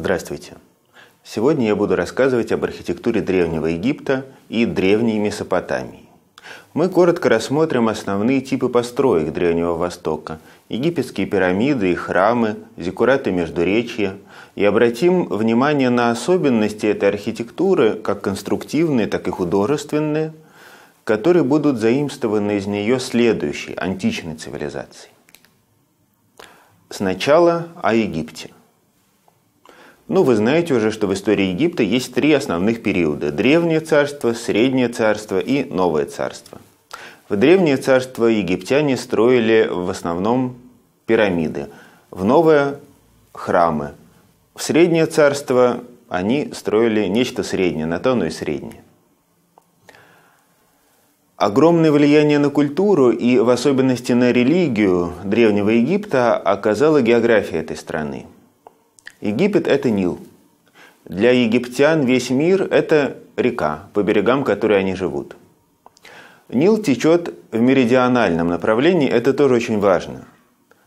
Здравствуйте! Сегодня я буду рассказывать об архитектуре Древнего Египта и Древней Месопотамии. Мы коротко рассмотрим основные типы построек Древнего Востока – египетские пирамиды и храмы, зиккураты Междуречья – и обратим внимание на особенности этой архитектуры, как конструктивные, так и художественные, которые будут заимствованы из нее следующей античной цивилизацией. Сначала о Египте – ну, вы знаете уже, что в истории Египта есть три основных периода – Древнее царство, Среднее царство и Новое царство. В Древнее царство египтяне строили в основном пирамиды, в Новое – храмы. В Среднее царство они строили нечто среднее, на то оно и среднее. Огромное влияние на культуру и в особенности на религию Древнего Египта оказала география этой страны – Египет – это Нил. Для египтян весь мир – это река, по берегам которой они живут. Нил течет в меридиональном направлении, это тоже очень важно.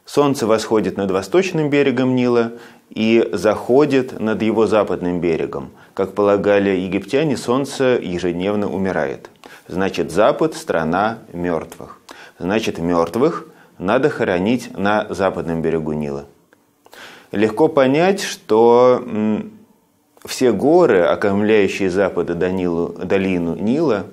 Солнце восходит над восточным берегом Нила и заходит над его западным берегом. Как полагали египтяне, солнце ежедневно умирает. Значит, Запад – страна мертвых. Значит, мертвых надо хоронить на западном берегу Нила легко понять, что все горы, окаймляющие запада Данилу, долину Нила,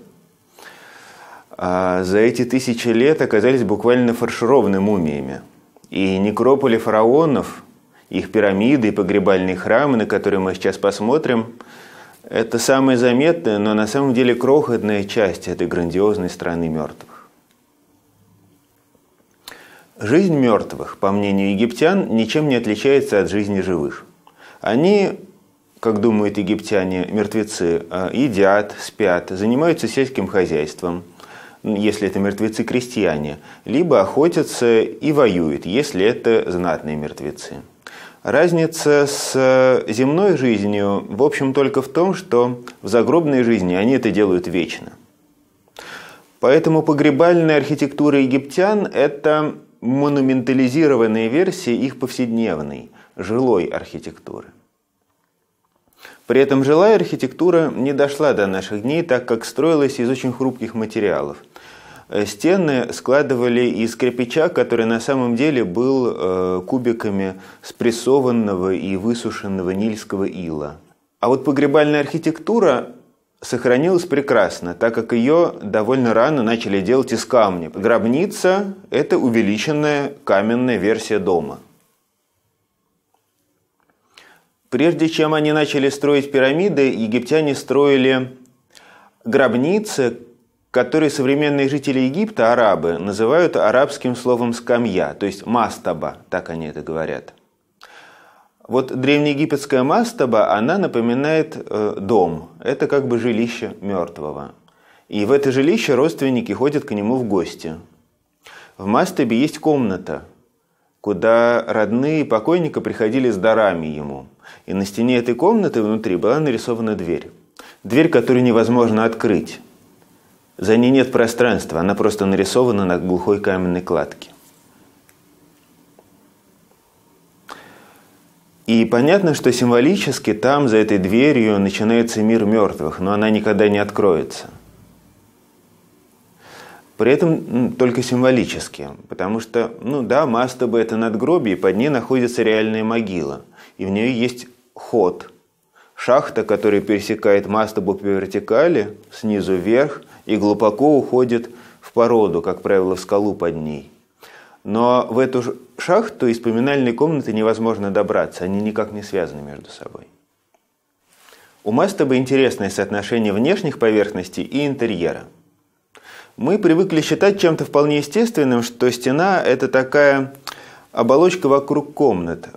а, за эти тысячи лет оказались буквально фаршированы мумиями. И некрополи фараонов, их пирамиды и погребальные храмы, на которые мы сейчас посмотрим, это самая заметная, но на самом деле крохотная часть этой грандиозной страны мертвых. Жизнь мертвых, по мнению египтян, ничем не отличается от жизни живых. Они, как думают египтяне, мертвецы, а, едят, спят, занимаются сельским хозяйством, если это мертвецы-крестьяне, либо охотятся и воюют, если это знатные мертвецы. Разница с э, земной жизнью, в общем, только в том, что в загробной жизни они это делают вечно. Поэтому погребальная архитектура египтян – это монументализированные версии их повседневной, жилой архитектуры. При этом жилая архитектура не дошла до наших дней, так как строилась из очень хрупких материалов. Э, стены складывали из кирпича, который на самом деле был э, кубиками спрессованного и высушенного нильского ила. А вот погребальная архитектура сохранилась прекрасно, так как ее довольно рано начали делать из камня. Гробница – это увеличенная каменная версия дома. Прежде чем они начали строить пирамиды, египтяне строили гробницы, которые современные жители Египта, арабы, называют арабским словом «скамья», то есть «мастаба», так они это говорят – вот древнеегипетская мастаба, она напоминает э, дом. Это как бы жилище мертвого. И в это жилище родственники ходят к нему в гости. В мастабе есть комната, куда родные покойника приходили с дарами ему. И на стене этой комнаты внутри была нарисована дверь. Дверь, которую невозможно открыть. За ней нет пространства, она просто нарисована на глухой каменной кладке. И понятно, что символически там, за этой дверью, начинается мир мертвых, но она никогда не откроется. При этом ну, только символически, потому что, ну да, мастаба – это надгробие, под ней находится реальная могила, и в ней есть ход, шахта, которая пересекает мастабу по вертикали, снизу вверх, и глубоко уходит в породу, как правило, в скалу под ней – но в эту шахту из поминальной комнаты невозможно добраться, они никак не связаны между собой. У мастабы интересное соотношение внешних поверхностей и интерьера. Мы привыкли считать чем-то вполне естественным, что стена – это такая оболочка вокруг комнаты,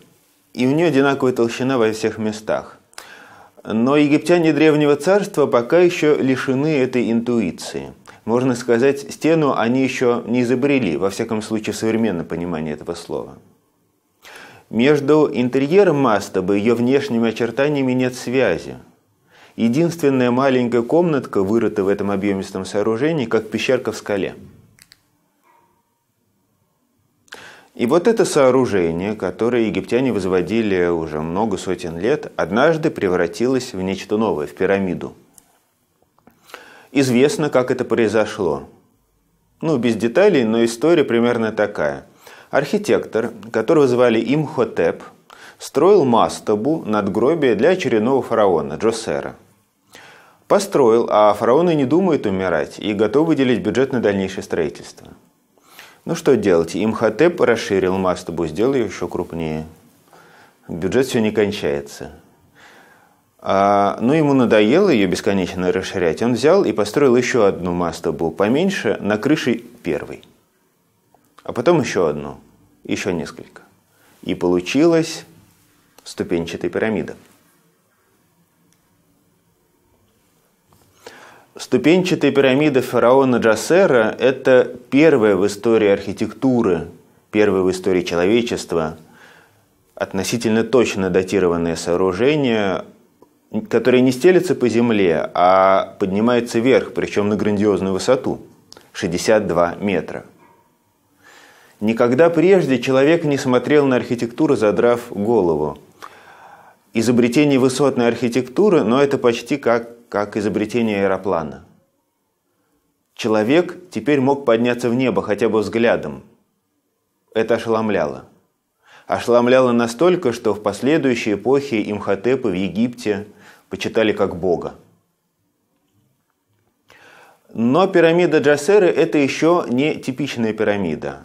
и у нее одинаковая толщина во всех местах. Но египтяне Древнего Царства пока еще лишены этой интуиции – можно сказать, стену они еще не изобрели, во всяком случае современное понимание этого слова. Между интерьером мастаба и ее внешними очертаниями нет связи. Единственная маленькая комнатка вырыта в этом объемистом сооружении, как пещерка в скале. И вот это сооружение, которое египтяне возводили уже много сотен лет, однажды превратилось в нечто новое, в пирамиду – Известно, как это произошло. Ну, без деталей, но история примерно такая. Архитектор, которого звали Имхотеп, строил мастабу, надгробие для очередного фараона, Джосера. Построил, а фараоны не думают умирать и готовы выделить бюджет на дальнейшее строительство. Ну что делать, Имхотеп расширил мастабу, сделал ее еще крупнее. Бюджет все не кончается. А, Но ну, ему надоело ее бесконечно расширять. Он взял и построил еще одну мастабу поменьше на крыше первой. А потом еще одну, еще несколько. И получилась ступенчатая пирамида. Ступенчатая пирамида фараона Джасера – это первая в истории архитектуры, первая в истории человечества, относительно точно датированное сооружение – которая не стелится по земле, а поднимается вверх, причем на грандиозную высоту – 62 метра. Никогда прежде человек не смотрел на архитектуру, задрав голову. Изобретение высотной архитектуры, но это почти как, как изобретение аэроплана. Человек теперь мог подняться в небо хотя бы взглядом. Это ошеломляло ошеломляло настолько, что в последующей эпохе имхотепы в Египте почитали как бога. Но пирамида Джасеры – это еще не типичная пирамида.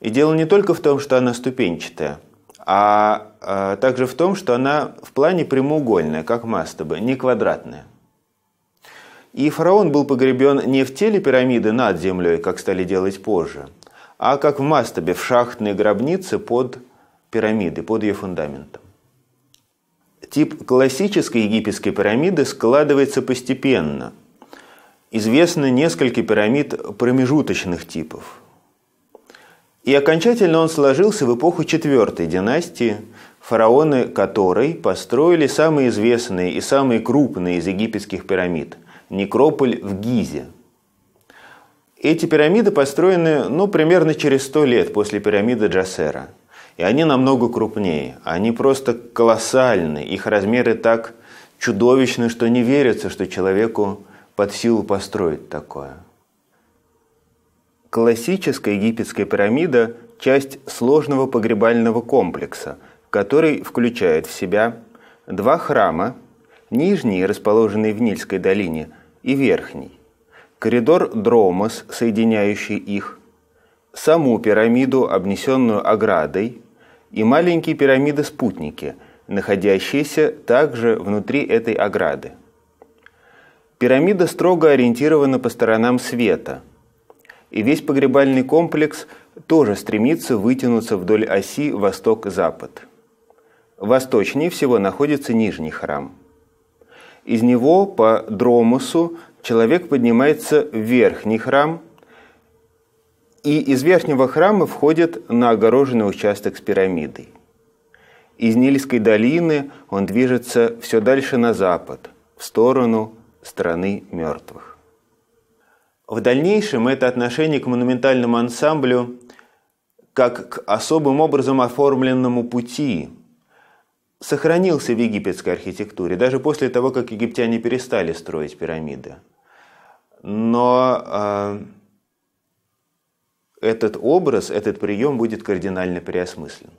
И дело не только в том, что она ступенчатая, а, а также в том, что она в плане прямоугольная, как мастабы, не квадратная. И фараон был погребен не в теле пирамиды над землей, как стали делать позже, а как в мастабе, в шахтной гробнице под пирамидой, под ее фундаментом. Тип классической египетской пирамиды складывается постепенно. Известно несколько пирамид промежуточных типов. И окончательно он сложился в эпоху четвертой династии, фараоны которой построили самые известные и самые крупные из египетских пирамид – некрополь в Гизе. Эти пирамиды построены ну, примерно через сто лет после пирамиды Джасера – и они намного крупнее. Они просто колоссальны. Их размеры так чудовищны, что не верится, что человеку под силу построить такое. Классическая египетская пирамида – часть сложного погребального комплекса, который включает в себя два храма, нижний, расположенный в Нильской долине, и верхний, коридор Дромос, соединяющий их – саму пирамиду, обнесенную оградой, и маленькие пирамиды-спутники, находящиеся также внутри этой ограды. Пирамида строго ориентирована по сторонам света, и весь погребальный комплекс тоже стремится вытянуться вдоль оси восток-запад. Восточнее всего находится нижний храм. Из него по Дромусу человек поднимается в верхний храм – и из верхнего храма входит на огороженный участок с пирамидой. Из Нильской долины он движется все дальше на запад, в сторону страны мертвых. В дальнейшем это отношение к монументальному ансамблю как к особым образом оформленному пути сохранился в египетской архитектуре, даже после того, как египтяне перестали строить пирамиды. Но а, этот образ, этот прием будет кардинально переосмыслен.